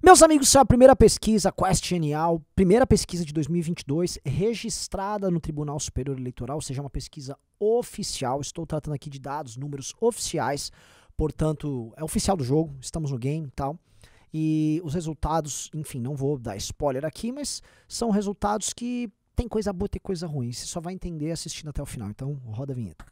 Meus amigos, essa é a primeira pesquisa questionial, primeira pesquisa de 2022 registrada no Tribunal Superior Eleitoral, ou seja, é uma pesquisa oficial. Estou tratando aqui de dados, números oficiais, portanto, é oficial do jogo, estamos no game e tal. E os resultados, enfim, não vou dar spoiler aqui, mas são resultados que tem coisa boa, e tem coisa ruim. Você só vai entender assistindo até o final. Então, roda a vinheta.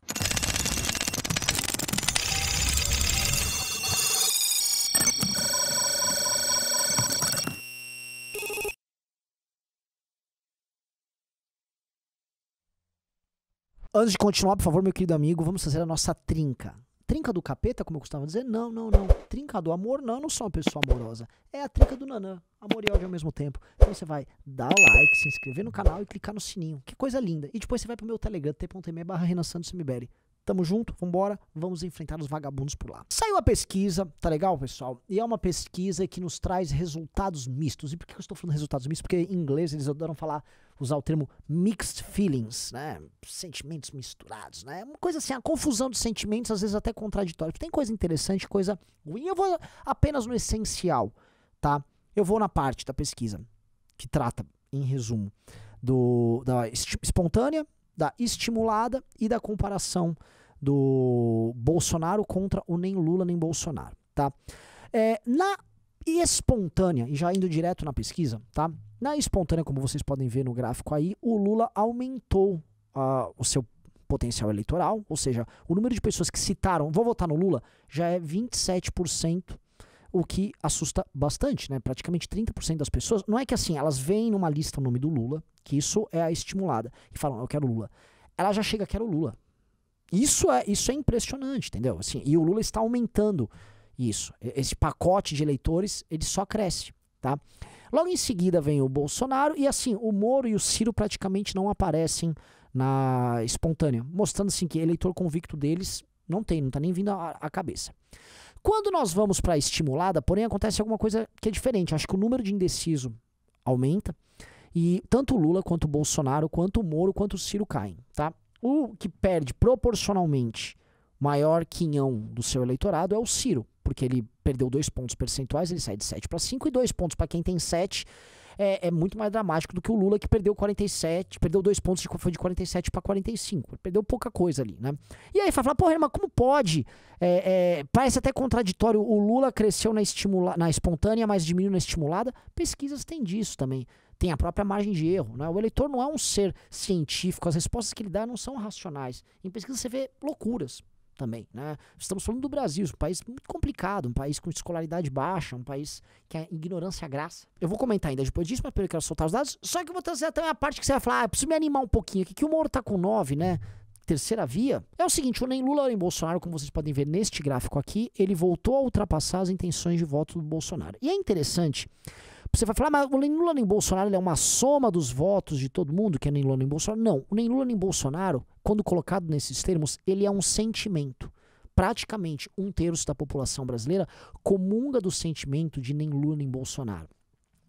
Antes de continuar, por favor, meu querido amigo, vamos fazer a nossa trinca. Trinca do capeta, como eu costumava dizer? Não, não, não. Trinca do amor? Não, eu não sou uma pessoa amorosa. É a trinca do nanã. Amor e ódio ao mesmo tempo. Então você vai dar o like, se inscrever no canal e clicar no sininho. Que coisa linda. E depois você vai pro meu Telegram, t.me barra Renan Santos Mibere. Tamo junto, vambora, vamos enfrentar os vagabundos por lá. Saiu a pesquisa, tá legal, pessoal? E é uma pesquisa que nos traz resultados mistos. E por que eu estou falando resultados mistos? Porque em inglês eles adoram falar, usar o termo mixed feelings, né? Sentimentos misturados, né? Uma coisa assim, a confusão de sentimentos, às vezes até contraditória. Tem coisa interessante, coisa ruim. Eu vou apenas no essencial, tá? Eu vou na parte da pesquisa que trata, em resumo, do, da tipo, espontânea da estimulada e da comparação do Bolsonaro contra o nem Lula nem Bolsonaro, tá? É, na espontânea, e já indo direto na pesquisa, tá? Na espontânea, como vocês podem ver no gráfico aí, o Lula aumentou uh, o seu potencial eleitoral, ou seja, o número de pessoas que citaram, vou votar no Lula, já é 27% o que assusta bastante, né? Praticamente 30% das pessoas. Não é que assim, elas veem numa lista o nome do Lula, que isso é a estimulada, e falam, ah, eu quero Lula. Ela já chega, quero Lula. Isso é, isso é impressionante, entendeu? Assim, e o Lula está aumentando isso. Esse pacote de eleitores, ele só cresce, tá? Logo em seguida vem o Bolsonaro, e assim, o Moro e o Ciro praticamente não aparecem na espontânea, mostrando assim que eleitor convicto deles não tem, não tá nem vindo à cabeça. Quando nós vamos para estimulada, porém, acontece alguma coisa que é diferente. Acho que o número de indeciso aumenta. E tanto o Lula quanto o Bolsonaro, quanto o Moro, quanto o Ciro caem, tá? O que perde proporcionalmente maior quinhão do seu eleitorado é o Ciro, porque ele perdeu dois pontos percentuais, ele sai de 7 para 5, e dois pontos para quem tem 7 é, é muito mais dramático do que o Lula que perdeu 47, perdeu dois pontos, de, foi de 47 para 45. perdeu pouca coisa ali, né? E aí vai falar, porra, mas como pode? É, é, parece até contraditório. O Lula cresceu na, estimula na espontânea, mas diminuiu na estimulada. Pesquisas têm disso também tem a própria margem de erro. Né? O eleitor não é um ser científico, as respostas que ele dá não são racionais. Em pesquisa você vê loucuras também, né? Estamos falando do Brasil, um país muito complicado, um país com escolaridade baixa, um país que a é ignorância é graça. Eu vou comentar ainda depois disso, mas primeiro eu quero soltar os dados, só que eu vou trazer até a parte que você vai falar, ah, preciso me animar um pouquinho aqui, que o Moro tá com 9, né? Terceira via. É o seguinte, o nem Lula nem Bolsonaro, como vocês podem ver neste gráfico aqui, ele voltou a ultrapassar as intenções de voto do Bolsonaro. E é interessante você vai falar, ah, mas o nem Lula nem Bolsonaro é uma soma dos votos de todo mundo que é nem Lula nem Bolsonaro. Não, o nem Lula nem Bolsonaro quando colocado nesses termos, ele é um sentimento. Praticamente um terço da população brasileira comunga do sentimento de nem Lula nem Bolsonaro.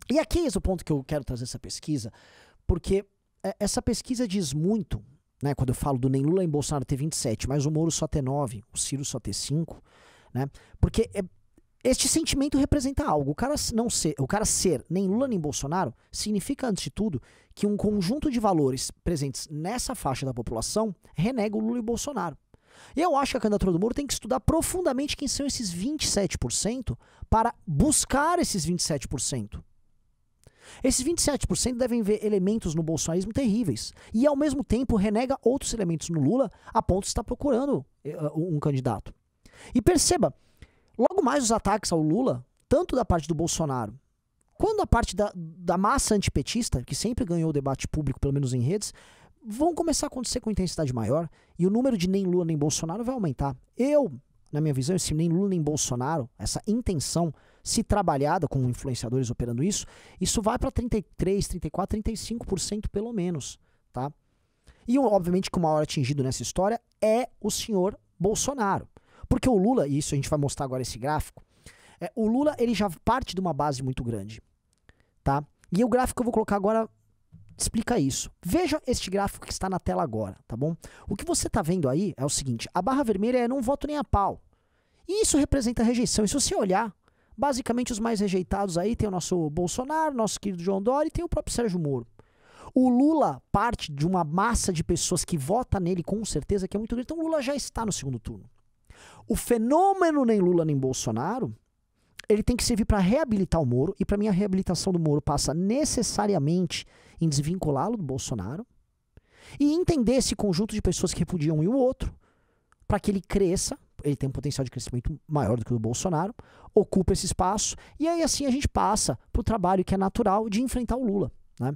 E aqui é o ponto que eu quero trazer essa pesquisa, porque é, essa pesquisa diz muito, né? Quando eu falo do nem Lula nem Bolsonaro ter 27, mas o Moro só ter 9, o Ciro só ter 5, né? Porque é, este sentimento representa algo. O cara não ser, o cara ser nem Lula nem Bolsonaro significa antes de tudo que um conjunto de valores presentes nessa faixa da população renega o Lula e o Bolsonaro. E eu acho que a candidatura do Moro tem que estudar profundamente quem são esses 27% para buscar esses 27%. Esses 27% devem ver elementos no bolsonarismo terríveis e, ao mesmo tempo, renega outros elementos no Lula a ponto de estar procurando eh, um candidato. E perceba, mais os ataques ao Lula, tanto da parte do Bolsonaro, quando a parte da, da massa antipetista, que sempre ganhou o debate público, pelo menos em redes, vão começar a acontecer com intensidade maior e o número de nem Lula nem Bolsonaro vai aumentar. Eu, na minha visão, esse nem Lula nem Bolsonaro, essa intenção, se trabalhada com influenciadores operando isso, isso vai para 33, 34, 35% pelo menos, tá? E obviamente que o maior atingido nessa história é o senhor Bolsonaro. Porque o Lula, e isso a gente vai mostrar agora esse gráfico, é, o Lula ele já parte de uma base muito grande. Tá? E o gráfico que eu vou colocar agora explica isso. Veja este gráfico que está na tela agora, tá bom? O que você está vendo aí é o seguinte: a barra vermelha é não voto nem a pau. E isso representa rejeição. E se você olhar, basicamente os mais rejeitados aí tem o nosso Bolsonaro, nosso querido João Dória e tem o próprio Sérgio Moro. O Lula parte de uma massa de pessoas que vota nele com certeza que é muito grande. Então o Lula já está no segundo turno. O fenômeno nem Lula nem Bolsonaro, ele tem que servir para reabilitar o Moro, e para mim a reabilitação do Moro passa necessariamente em desvinculá-lo do Bolsonaro e entender esse conjunto de pessoas que repudiam um e o outro, para que ele cresça, ele tem um potencial de crescimento maior do que o do Bolsonaro, ocupa esse espaço, e aí assim a gente passa para o trabalho que é natural de enfrentar o Lula. Né?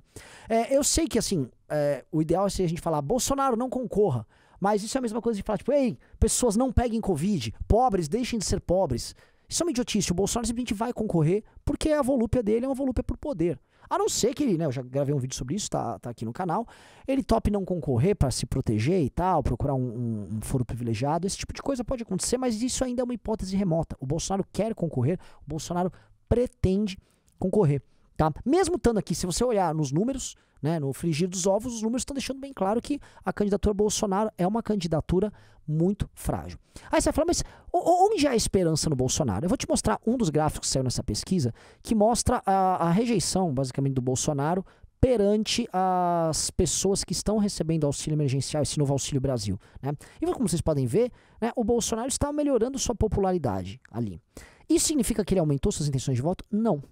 É, eu sei que assim é, o ideal é se a gente falar Bolsonaro não concorra, mas isso é a mesma coisa de falar, tipo, ei, pessoas não peguem Covid, pobres, deixem de ser pobres. Isso é uma idiotice. O Bolsonaro simplesmente vai concorrer porque a volúpia dele é uma volúpia por poder. A não ser que ele, né, eu já gravei um vídeo sobre isso, tá, tá aqui no canal, ele top não concorrer para se proteger e tal, procurar um, um, um, foro privilegiado, esse tipo de coisa pode acontecer, mas isso ainda é uma hipótese remota. O Bolsonaro quer concorrer, o Bolsonaro pretende concorrer. Tá? Mesmo estando aqui, se você olhar nos números, né, no frigir dos ovos, os números estão deixando bem claro que a candidatura Bolsonaro é uma candidatura muito frágil. Aí você vai falar, mas onde há esperança no Bolsonaro? Eu vou te mostrar um dos gráficos que saiu nessa pesquisa, que mostra a, a rejeição, basicamente, do Bolsonaro perante as pessoas que estão recebendo auxílio emergencial, esse novo Auxílio Brasil. Né? E como vocês podem ver, né, o Bolsonaro está melhorando sua popularidade ali. Isso significa que ele aumentou suas intenções de voto? Não.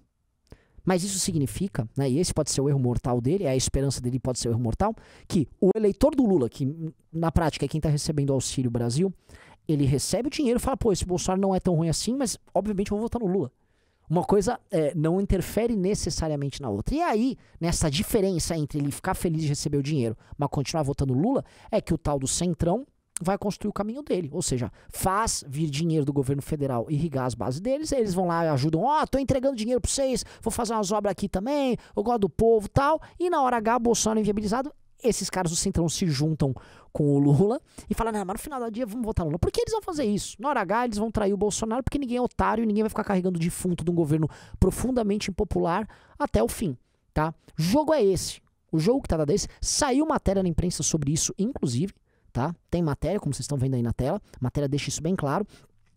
Mas isso significa, né, e esse pode ser o erro mortal dele, é a esperança dele pode ser o erro mortal, que o eleitor do Lula, que na prática é quem está recebendo o Auxílio Brasil, ele recebe o dinheiro e fala, pô, esse Bolsonaro não é tão ruim assim, mas obviamente eu vou votar no Lula. Uma coisa é, não interfere necessariamente na outra. E aí, nessa diferença entre ele ficar feliz de receber o dinheiro, mas continuar votando Lula, é que o tal do Centrão, vai construir o caminho dele. Ou seja, faz vir dinheiro do governo federal irrigar as bases deles, eles vão lá e ajudam, ó, oh, tô entregando dinheiro para vocês, vou fazer umas obras aqui também, eu gosto do povo tal. E na hora H, Bolsonaro inviabilizado, esses caras do Centrão se juntam com o Lula e falam, não, mas no final do dia vamos votar Lula. Por que eles vão fazer isso? Na hora H eles vão trair o Bolsonaro porque ninguém é otário e ninguém vai ficar carregando o defunto de um governo profundamente impopular até o fim, tá? O jogo é esse. O jogo que tá dado é esse. Saiu matéria na imprensa sobre isso, inclusive tá? Tem matéria, como vocês estão vendo aí na tela, a matéria deixa isso bem claro.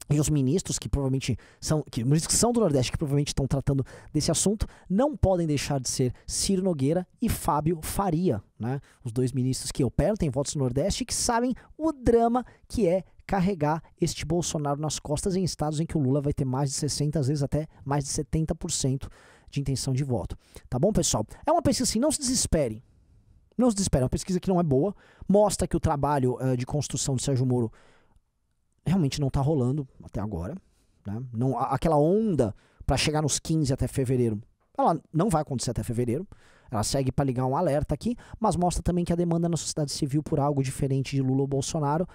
E os ministros que provavelmente são que, ministros que são do Nordeste, que provavelmente estão tratando desse assunto, não podem deixar de ser Ciro Nogueira e Fábio Faria, né? Os dois ministros que operam, têm votos no Nordeste e que sabem o drama que é carregar este Bolsonaro nas costas em estados em que o Lula vai ter mais de 60, às vezes até mais de 70% de intenção de voto. Tá bom, pessoal? É uma pesquisa assim, não se desesperem, não se desespera, é uma pesquisa que não é boa, mostra que o trabalho uh, de construção de Sérgio Moro realmente não está rolando até agora. Né? Não, a, aquela onda para chegar nos 15 até fevereiro, ela não vai acontecer até fevereiro. Ela segue para ligar um alerta aqui, mas mostra também que a demanda na sociedade civil por algo diferente de Lula ou Bolsonaro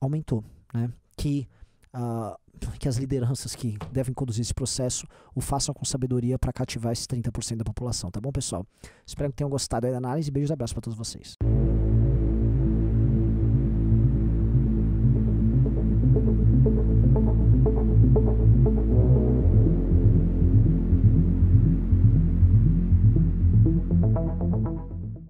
aumentou. Né? Que uh, que as lideranças que devem conduzir esse processo o façam com sabedoria para cativar esses 30% da população, tá bom, pessoal? Espero que tenham gostado da análise. Beijos e abraços para todos vocês.